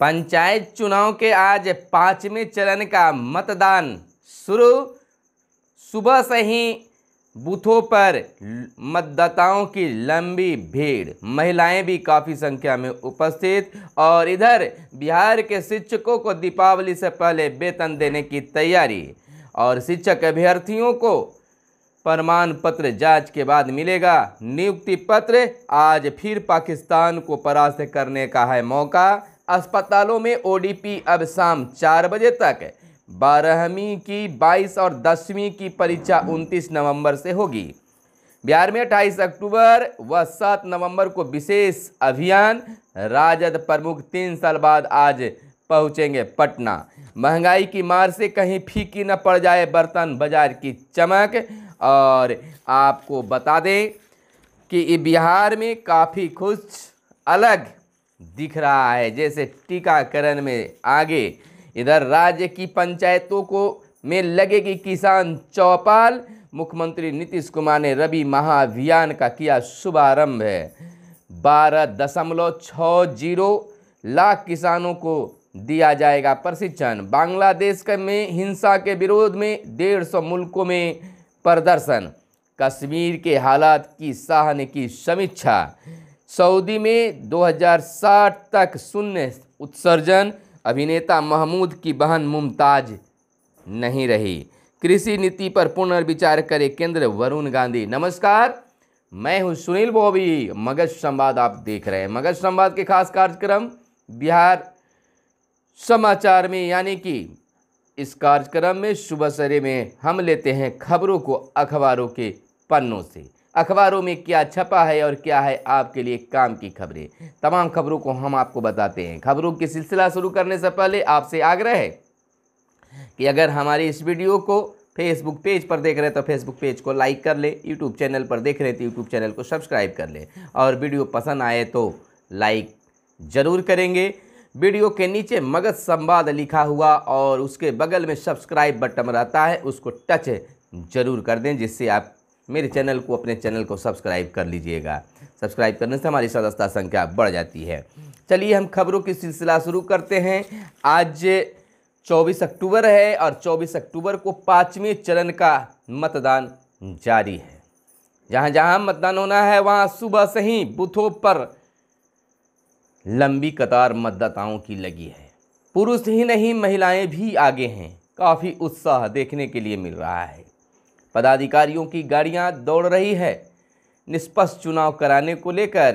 पंचायत चुनाव के आज पाँचवें चरण का मतदान शुरू सुबह से ही बूथों पर मतदाताओं की लंबी भीड़ महिलाएं भी काफ़ी संख्या में उपस्थित और इधर बिहार के शिक्षकों को दीपावली से पहले वेतन देने की तैयारी और शिक्षक अभ्यर्थियों को प्रमाण पत्र जांच के बाद मिलेगा नियुक्ति पत्र आज फिर पाकिस्तान को परास्त करने का है मौका अस्पतालों में ओडीपी अब शाम चार बजे तक बारहवीं की 22 और दसवीं की परीक्षा 29 नवंबर से होगी बिहार में 28 अक्टूबर व 7 नवंबर को विशेष अभियान राजद प्रमुख तीन साल बाद आज पहुंचेंगे पटना महंगाई की मार से कहीं फीकी न पड़ जाए बर्तन बाजार की चमक और आपको बता दें कि बिहार में काफ़ी कुछ अलग दिख रहा है जैसे टीकाकरण में आगे इधर राज्य की पंचायतों को में लगेगी किसान चौपाल मुख्यमंत्री नीतीश कुमार ने रबी महाअभियान का किया शुभारंभ है बारह दशमलव छः जीरो लाख किसानों को दिया जाएगा प्रशिक्षण बांग्लादेश के में हिंसा के विरोध में डेढ़ सौ मुल्कों में प्रदर्शन कश्मीर के हालात की सहन की समीक्षा सऊदी में 2060 तक शून्य उत्सर्जन अभिनेता महमूद की बहन मुमताज नहीं रही कृषि नीति पर पुनर्विचार करे केंद्र वरुण गांधी नमस्कार मैं हूं सुनील बोबी मगध संवाद आप देख रहे हैं मगध संवाद के खास कार्यक्रम बिहार समाचार में यानी कि इस कार्यक्रम में सुबह सरे में हम लेते हैं खबरों को अखबारों के पन्नों से अखबारों में क्या छपा है और क्या है आपके लिए काम की खबरें तमाम खबरों को हम आपको बताते हैं खबरों की सिलसिला शुरू करने से पहले आपसे आग्रह है कि अगर हमारे इस वीडियो को फेसबुक पेज पर देख रहे हैं तो फेसबुक पेज को लाइक कर ले यूट्यूब चैनल पर देख रहे हैं तो यूट्यूब चैनल को सब्सक्राइब कर ले और वीडियो पसंद आए तो लाइक ज़रूर करेंगे वीडियो के नीचे मगध संवाद लिखा हुआ और उसके बगल में सब्सक्राइब बटन रहता है उसको टच ज़रूर कर दें जिससे आप मेरे चैनल को अपने चैनल को सब्सक्राइब कर लीजिएगा सब्सक्राइब करने से हमारी सदस्यता संख्या बढ़ जाती है चलिए हम खबरों की सिलसिला शुरू करते हैं आज 24 अक्टूबर है और 24 अक्टूबर को पाँचवें चरण का मतदान जारी है जहाँ जहाँ मतदान होना है वहाँ सुबह से ही बूथों पर लंबी कतार मतदाताओं की लगी है पुरुष ही नहीं महिलाएं भी आगे हैं काफ़ी उत्साह देखने के लिए मिल रहा है पदाधिकारियों की गाड़ियां दौड़ रही है निष्पक्ष चुनाव कराने को लेकर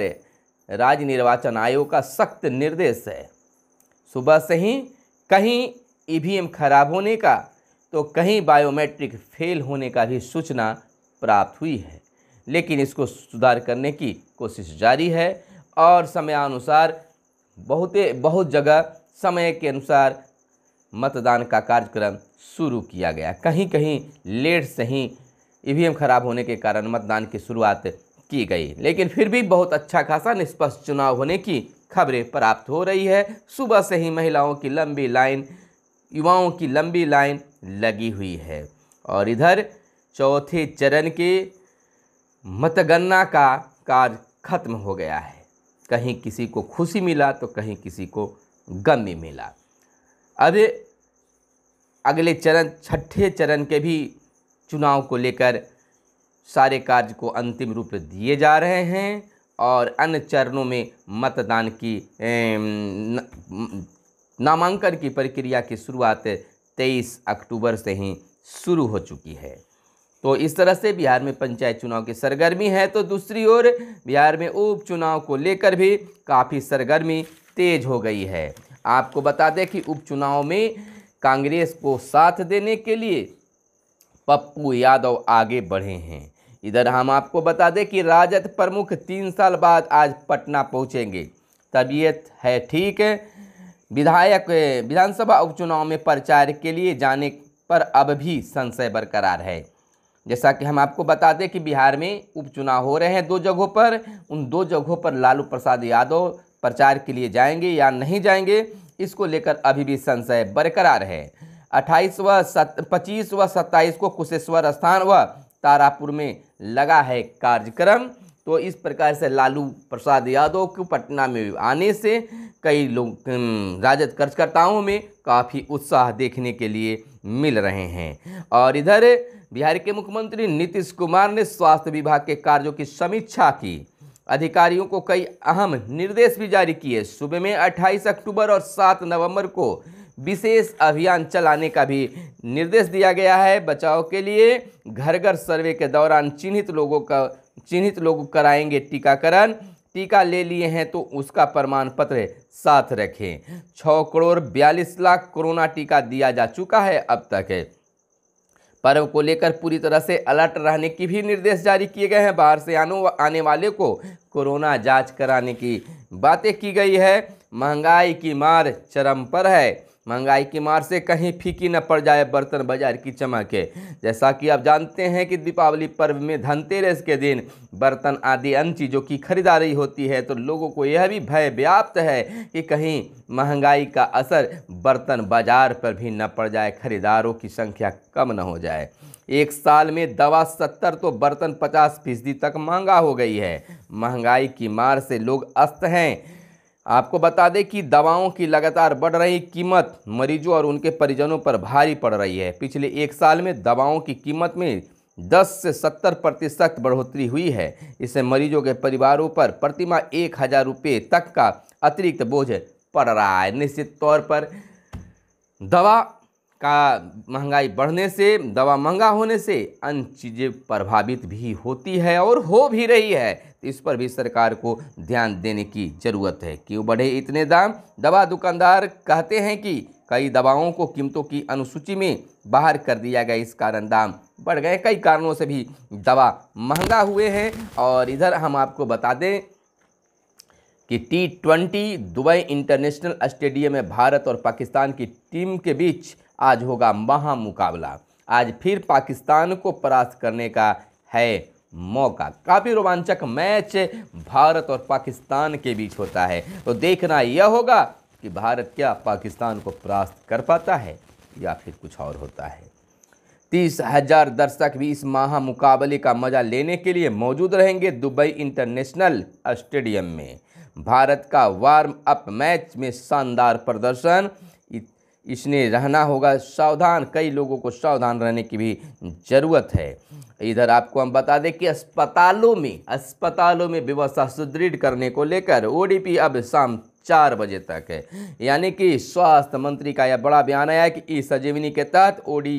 राज्य निर्वाचन आयोग का सख्त निर्देश है सुबह से ही कहीं ईवीएम खराब होने का तो कहीं बायोमेट्रिक फेल होने का भी सूचना प्राप्त हुई है लेकिन इसको सुधार करने की कोशिश जारी है और समयानुसार बहुत बहुत जगह समय के अनुसार मतदान का कार्यक्रम शुरू किया गया कहीं कहीं लेट से ही ई खराब होने के कारण मतदान की शुरुआत की गई लेकिन फिर भी बहुत अच्छा खासा निष्पक्ष चुनाव होने की खबरें प्राप्त हो रही है सुबह से ही महिलाओं की लंबी लाइन युवाओं की लंबी लाइन लगी हुई है और इधर चौथे चरण के मतगणना का कार्य खत्म हो गया है कहीं किसी को खुशी मिला तो कहीं किसी को गमी मिला अब अगले चरण छठे चरण के भी चुनाव को लेकर सारे कार्य को अंतिम रूप दिए जा रहे हैं और अन्य चरणों में मतदान की नामांकन की प्रक्रिया की शुरुआत 23 अक्टूबर से ही शुरू हो चुकी है तो इस तरह से बिहार में पंचायत चुनाव की सरगर्मी है तो दूसरी ओर बिहार में उपचुनाव को लेकर भी काफ़ी सरगर्मी तेज हो गई है आपको बता दें कि उपचुनाव में कांग्रेस को साथ देने के लिए पप्पू यादव आगे बढ़े हैं इधर हम आपको बता दें कि राजद प्रमुख तीन साल बाद आज पटना पहुंचेंगे तबीयत है ठीक है विधायक विधानसभा उपचुनाव में प्रचार के लिए जाने पर अब भी संशय बरकरार है जैसा कि हम आपको बता दें कि बिहार में उपचुनाव हो रहे हैं दो जगहों पर उन दो जगहों पर लालू प्रसाद यादव प्रचार के लिए जाएंगे या नहीं जाएंगे इसको लेकर अभी भी संशय बरकरार है अट्ठाईस व सत पच्चीस व सत्ताईस को कुशेश्वर स्थान व तारापुर में लगा है कार्यक्रम तो इस प्रकार से लालू प्रसाद यादव को पटना में आने से कई लोग राजद कार्यकर्ताओं में काफ़ी उत्साह देखने के लिए मिल रहे हैं और इधर बिहार के मुख्यमंत्री नीतीश कुमार ने स्वास्थ्य विभाग के कार्यों की समीक्षा की अधिकारियों को कई अहम निर्देश भी जारी किए सुबह में 28 अक्टूबर और 7 नवंबर को विशेष अभियान चलाने का भी निर्देश दिया गया है बचाव के लिए घर घर सर्वे के दौरान चिन्हित लोगों का चिन्हित लोग कराएंगे टीकाकरण टीका ले लिए हैं तो उसका प्रमाण पत्र साथ रखें छः करोड़ बयालीस लाख कोरोना टीका दिया जा चुका है अब तक है पर्व को लेकर पूरी तरह से अलर्ट रहने की भी निर्देश जारी किए गए हैं बाहर से आने आने वाले को कोरोना जांच कराने की बातें की गई है महंगाई की मार चरम पर है महंगाई की मार से कहीं फीकी न पड़ जाए बर्तन बाजार की है जैसा कि आप जानते हैं कि दीपावली पर्व में धनतेरस के दिन बर्तन आदि अन्य चीज़ों की खरीदारी होती है तो लोगों को यह भी भय व्याप्त है कि कहीं महंगाई का असर बर्तन बाजार पर भी न पड़ जाए खरीदारों की संख्या कम न हो जाए एक साल में दवा सत्तर तो बर्तन पचास फीसदी तक महंगा हो गई है महंगाई की मार से लोग अस्त हैं आपको बता दें कि दवाओं की लगातार बढ़ रही कीमत मरीजों और उनके परिजनों पर भारी पड़ रही है पिछले एक साल में दवाओं की कीमत में 10 से 70 प्रतिशत बढ़ोतरी हुई है इससे मरीजों के परिवारों पर प्रतिमा एक हज़ार रुपये तक का अतिरिक्त बोझ पड़ रहा है निश्चित तौर पर दवा का महंगाई बढ़ने से दवा महंगा होने से अन्य चीज़ें प्रभावित भी होती है और हो भी रही है तो इस पर भी सरकार को ध्यान देने की ज़रूरत है क्यों बढ़े इतने दाम दवा दुकानदार कहते हैं कि कई दवाओं को कीमतों की अनुसूची में बाहर कर दिया गया इस कारण दाम बढ़ गए कई कारणों से भी दवा महंगा हुए हैं और इधर हम आपको बता दें कि T twenty Dubai international stadium में भारत और पाकिस्तान की टीम के बीच आज होगा महामुकाबला आज फिर पाकिस्तान को परास्त करने का है मौका काफ़ी रोमांचक मैच भारत और पाकिस्तान के बीच होता है तो देखना यह होगा कि भारत क्या पाकिस्तान को परास्त कर पाता है या फिर कुछ और होता है तीस हजार दर्शक भी इस महा मुकाबले का मजा लेने के लिए मौजूद रहेंगे दुबई इंटरनेशनल स्टेडियम में भारत का वार्म अप मैच में शानदार प्रदर्शन इसने रहना होगा सावधान कई लोगों को सावधान रहने की भी ज़रूरत है इधर आपको हम बता दें कि अस्पतालों में अस्पतालों में व्यवस्था सुदृढ़ करने को लेकर ओडीपी अब शाम चार बजे तक है यानी कि स्वास्थ्य मंत्री का यह बड़ा बयान आया कि इस सजीवनी के तहत ओडी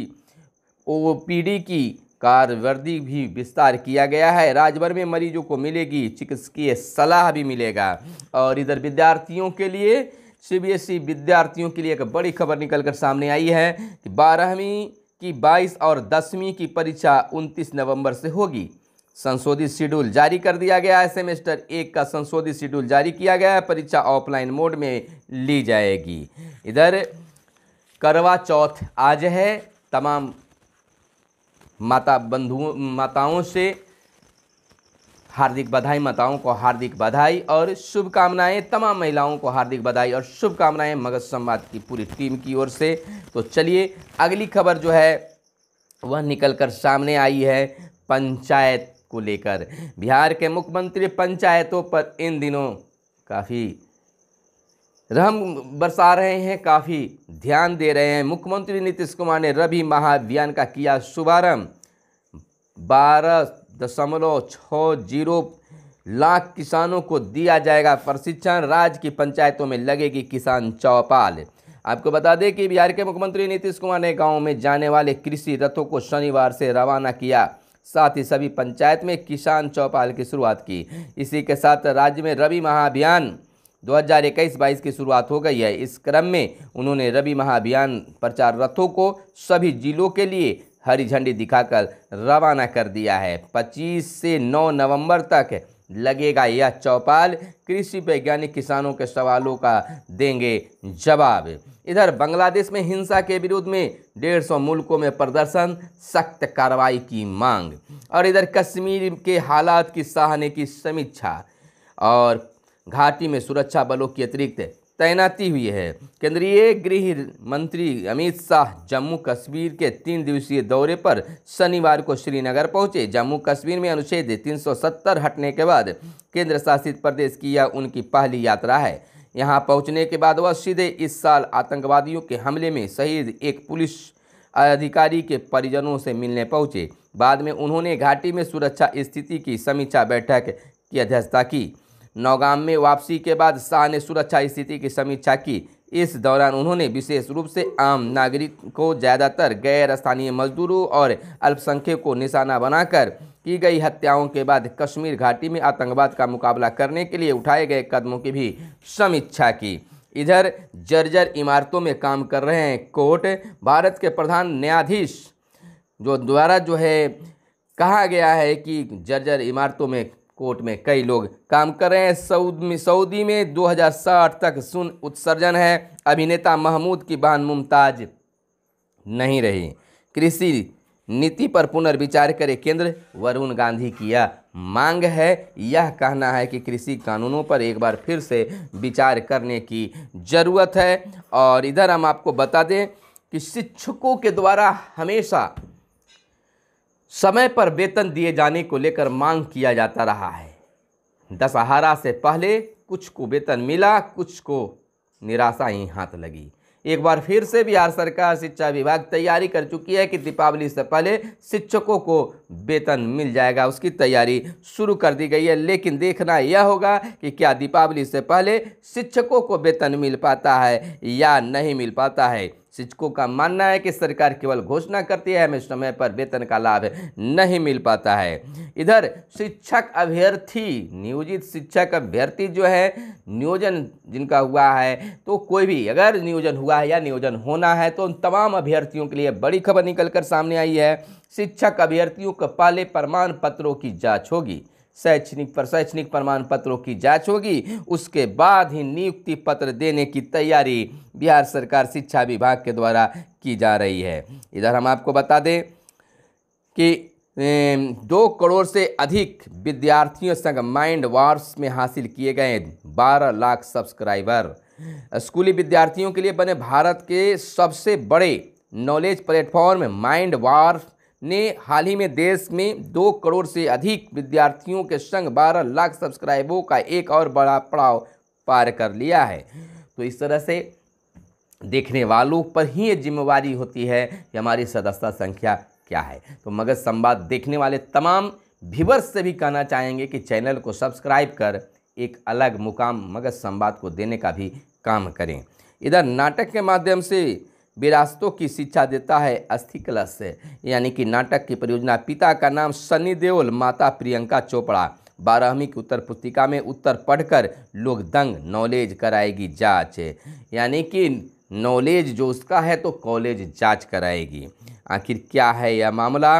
ओपीडी की कार्यवर्दी भी विस्तार किया गया है राज्य भर में मरीजों को मिलेगी चिकित्सकीय सलाह भी मिलेगा और इधर विद्यार्थियों के लिए सीबीएसई e विद्यार्थियों के लिए एक बड़ी खबर निकलकर सामने आई है कि बारहवीं की बाईस और दसवीं की परीक्षा उनतीस नवंबर से होगी संशोधित शेड्यूल जारी कर दिया गया है सेमेस्टर एक का संशोधित शेड्यूल जारी किया गया है परीक्षा ऑफलाइन मोड में ली जाएगी इधर करवा चौथ आज है तमाम माता बंधुओं माताओं से हार्दिक बधाई माताओं को हार्दिक बधाई और शुभकामनाएं तमाम महिलाओं को हार्दिक बधाई और शुभकामनाएं मगध संवाद की पूरी टीम की ओर से तो चलिए अगली खबर जो है वह निकलकर सामने आई है पंचायत को लेकर बिहार के मुख्यमंत्री पंचायतों पर इन दिनों काफ़ी रहम बरसा रहे हैं काफ़ी ध्यान दे रहे हैं मुख्यमंत्री नीतीश कुमार ने रवि महाअभियान का किया शुभारम्भ बारह दशमलव छः जीरो लाख किसानों को दिया जाएगा प्रशिक्षण राज्य की पंचायतों में लगेगी किसान चौपाल आपको बता दें कि बिहार के मुख्यमंत्री नीतीश कुमार ने गाँव में जाने वाले कृषि रथों को शनिवार से रवाना किया साथ ही सभी पंचायत में किसान चौपाल की शुरुआत की इसी के साथ राज्य में रबी महाअभियान 2021-22 की शुरुआत हो गई है इस क्रम में उन्होंने रबी महाअभियान प्रचार रथों को सभी जिलों के लिए हरी झंडी दिखाकर रवाना कर दिया है 25 से 9 नवंबर तक लगेगा यह चौपाल कृषि वैज्ञानिक किसानों के सवालों का देंगे जवाब इधर बांग्लादेश में हिंसा के विरोध में डेढ़ सौ मुल्कों में प्रदर्शन सख्त कार्रवाई की मांग और इधर कश्मीर के हालात की सहने की समीक्षा और घाटी में सुरक्षा बलों के अतिरिक्त तैनाती हुई है केंद्रीय गृह मंत्री अमित शाह जम्मू कश्मीर के तीन दिवसीय दौरे पर शनिवार को श्रीनगर पहुंचे जम्मू कश्मीर में अनुच्छेद 370 हटने के बाद केंद्र शासित प्रदेश की यह उनकी पहली यात्रा है यहां पहुंचने के बाद वह सीधे इस साल आतंकवादियों के हमले में शहीद एक पुलिस अधिकारी के परिजनों से मिलने पहुँचे बाद में उन्होंने घाटी में सुरक्षा स्थिति की समीक्षा बैठक की अध्यक्षता की नौगाम में वापसी के बाद शाह ने सुरक्षा स्थिति की समीक्षा की इस दौरान उन्होंने विशेष रूप से आम नागरिक को ज़्यादातर गैर स्थानीय मजदूरों और अल्पसंख्यक को निशाना बनाकर की गई हत्याओं के बाद कश्मीर घाटी में आतंकवाद का मुकाबला करने के लिए उठाए गए कदमों की भी समीक्षा की इधर जर्जर इमारतों में काम कर रहे हैं कोर्ट भारत के प्रधान न्यायाधीश जो द्वारा जो है कहा गया है कि जर्जर इमारतों में कोर्ट में कई लोग काम कर रहे हैं सऊदी सऊदी में 2060 तक सुन उत्सर्जन है अभिनेता महमूद की बहन मुमताज नहीं रही कृषि नीति पर पुनर्विचार करे केंद्र वरुण गांधी किया मांग है यह कहना है कि कृषि कानूनों पर एक बार फिर से विचार करने की ज़रूरत है और इधर हम आपको बता दें कि शिक्षकों के द्वारा हमेशा समय पर वेतन दिए जाने को लेकर मांग किया जाता रहा है दशहरा से पहले कुछ को वेतन मिला कुछ को निराशा ही हाथ लगी एक बार फिर से बिहार सरकार शिक्षा विभाग तैयारी कर चुकी है कि दीपावली से पहले शिक्षकों को वेतन मिल जाएगा उसकी तैयारी शुरू कर दी गई है लेकिन देखना यह होगा कि क्या दीपावली से पहले शिक्षकों को वेतन मिल पाता है या नहीं मिल पाता है शिक्षकों का मानना है कि सरकार केवल घोषणा करती है हमें समय पर वेतन का लाभ नहीं मिल पाता है इधर शिक्षक अभ्यर्थी नियोजित शिक्षक अभ्यर्थी जो है नियोजन जिनका हुआ है तो कोई भी अगर नियोजन हुआ है या नियोजन होना है तो उन तमाम अभ्यर्थियों के लिए बड़ी खबर निकल कर सामने आई है शिक्षक अभ्यर्थियों को पहले प्रमाण पत्रों की जाँच होगी शैक्षणिक पर शैक्षणिक प्रमाण पत्रों की जांच होगी उसके बाद ही नियुक्ति पत्र देने की तैयारी बिहार सरकार शिक्षा विभाग के द्वारा की जा रही है इधर हम आपको बता दें कि दो करोड़ से अधिक विद्यार्थियों संग माइंड वार्स में हासिल किए गए बारह लाख सब्सक्राइबर स्कूली विद्यार्थियों के लिए बने भारत के सबसे बड़े नॉलेज प्लेटफॉर्म माइंड वार्स ने हाल ही में देश में दो करोड़ से अधिक विद्यार्थियों के संग 12 लाख सब्सक्राइबों का एक और बड़ा पड़ाव पार कर लिया है तो इस तरह से देखने वालों पर ही ये जिम्मेवारी होती है कि हमारी सदस्यता संख्या क्या है तो मगध संवाद देखने वाले तमाम व्यूवर्स से भी कहना चाहेंगे कि चैनल को सब्सक्राइब कर एक अलग मुकाम मगध संवाद को देने का भी काम करें इधर नाटक के माध्यम से विरासतों की शिक्षा देता है अस्थि कलश से यानी कि नाटक की परियोजना पिता का नाम सनी देओल माता प्रियंका चोपड़ा बारहवीं की उत्तर पुस्तिका में उत्तर पढ़कर लोग दंग नॉलेज कराएगी जांच यानी कि नॉलेज जो उसका है तो कॉलेज जांच कराएगी आखिर क्या है यह मामला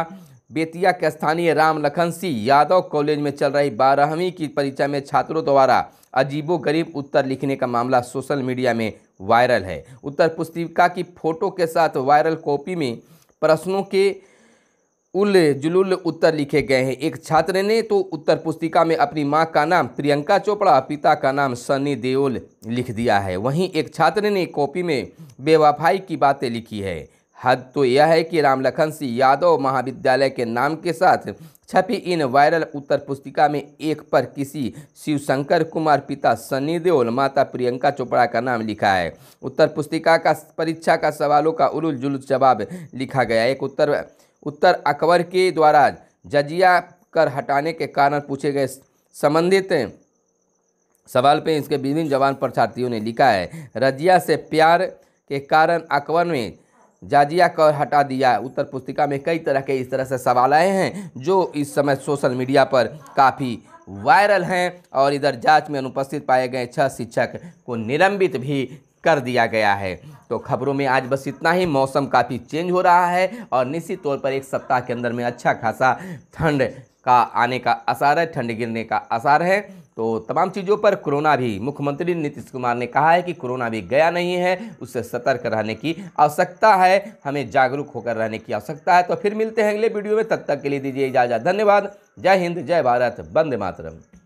बेतिया के स्थानीय राम लखन सिंह यादव कॉलेज में चल रही बारहवीं की परीक्षा में छात्रों द्वारा अजीबो गरीब उत्तर लिखने का मामला सोशल मीडिया में वायरल है उत्तर पुस्तिका की फ़ोटो के साथ वायरल कॉपी में प्रश्नों के उल जुलुल उत्तर लिखे गए हैं एक छात्र ने तो उत्तर पुस्तिका में अपनी मां का नाम प्रियंका चोपड़ा पिता का नाम सनी देओल लिख दिया है वहीं एक छात्र ने कॉपी में बेवफाई की बातें लिखी है हद तो यह है कि रामलखन सिंह यादव महाविद्यालय के नाम के साथ छपी इन वायरल उत्तर पुस्तिका में एक पर किसी शिवशंकर कुमार पिता सनी देओल माता प्रियंका चोपड़ा का नाम लिखा है उत्तर पुस्तिका का परीक्षा का सवालों का उलुल जुल जवाब लिखा गया एक उत्तर उत्तर अकबर के द्वारा जजिया कर हटाने के कारण पूछे गए संबंधित सवाल पे इसके विभिन्न जवान परीक्षार्थियों ने लिखा है रजिया से प्यार के कारण अकबर में जाजिया को हटा दिया उत्तर पुस्तिका में कई तरह के इस तरह से सवाल आए हैं जो इस समय सोशल मीडिया पर काफ़ी वायरल हैं और इधर जांच में अनुपस्थित पाए गए छह शिक्षक को निलंबित भी कर दिया गया है तो खबरों में आज बस इतना ही मौसम काफ़ी चेंज हो रहा है और निश्चित तौर पर एक सप्ताह के अंदर में अच्छा खासा ठंड का आने का आसार है ठंड गिरने का आसार है तो तमाम चीज़ों पर कोरोना भी मुख्यमंत्री नीतीश कुमार ने कहा है कि कोरोना भी गया नहीं है उससे सतर्क रहने की आवश्यकता है हमें जागरूक होकर रहने की आवश्यकता है तो फिर मिलते हैं अगले वीडियो में तब तक, तक के लिए दीजिए इजाज़त धन्यवाद जय हिंद जय भारत बंदे मातरम